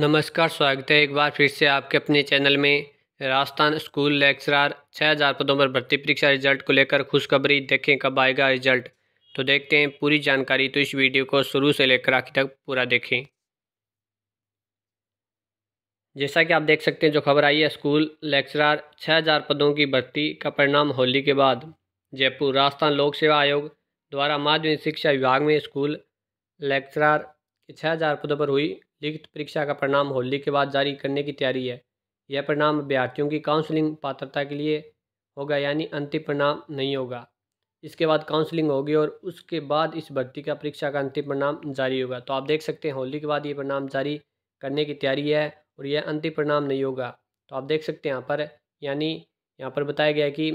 नमस्कार स्वागत है एक बार फिर से आपके अपने चैनल में राजस्थान स्कूल लेक्चरार छः हज़ार पदों पर भर्ती परीक्षा रिजल्ट को लेकर खुशखबरी देखें कब आएगा रिजल्ट तो देखते हैं पूरी जानकारी तो इस वीडियो को शुरू से लेकर आखिर तक पूरा देखें जैसा कि आप देख सकते हैं जो खबर आई है स्कूल लेक्चरार छः हज़ार पदों की भर्ती का परिणाम होली के बाद जयपुर राजस्थान लोक सेवा आयोग द्वारा माध्यमिक शिक्षा विभाग में स्कूल लेक्चरार कि छः हज़ार पदों पर हुई लिखित परीक्षा का परिणाम होली के बाद जारी करने की तैयारी है यह परिणाम अभ्यर्थियों की काउंसलिंग पात्रता के लिए होगा यानी अंतिम परिणाम नहीं होगा इसके बाद काउंसलिंग होगी और उसके बाद इस भर्ती का परीक्षा का अंतिम परिणाम जारी होगा तो आप देख सकते हैं होली के बाद ये परिणाम जारी करने की तैयारी है और यह अंतिम परिणाम नहीं होगा तो आप देख सकते हैं यहाँ पर यानी यहाँ पर बताया गया है कि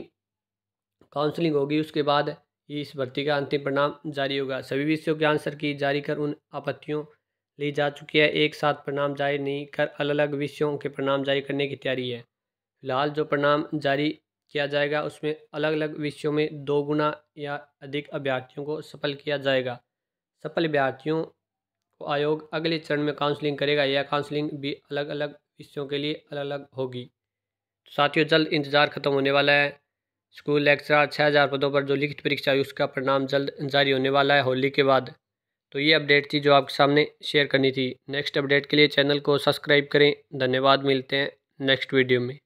काउंसलिंग होगी उसके बाद इस भर्ती का अंतिम परिणाम जारी होगा सभी विषयों के आंसर की जारी कर उन आपत्तियों ली जा चुकी है एक साथ परिणाम जारी नहीं कर अलग अलग विषयों के परिणाम जारी करने की तैयारी है फिलहाल जो परिणाम जारी किया जाएगा उसमें अलग अलग विषयों में दो गुना या अधिक अभ्यर्थियों को सफल किया जाएगा सफल अभ्यर्थियों को आयोग अगले चरण में काउंसलिंग करेगा यह काउंसलिंग भी अलग अलग विषयों के लिए अलग अलग होगी साथियों जल्द इंतज़ार ख़त्म होने वाला है स्कूल लेक्चरार छः हज़ार पदों पर जो लिखित परीक्षा हुई उसका परिणाम जल्द जारी होने वाला है होली के बाद तो ये अपडेट थी जो आपके सामने शेयर करनी थी नेक्स्ट अपडेट के लिए चैनल को सब्सक्राइब करें धन्यवाद मिलते हैं नेक्स्ट वीडियो में